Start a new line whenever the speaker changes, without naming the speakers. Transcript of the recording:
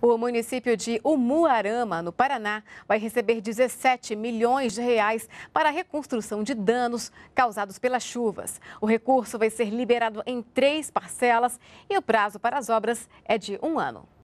O município de Umuarama, no Paraná, vai receber 17 milhões de reais para a reconstrução de danos causados pelas chuvas. O recurso vai ser liberado em três parcelas e o prazo para as obras é de um ano.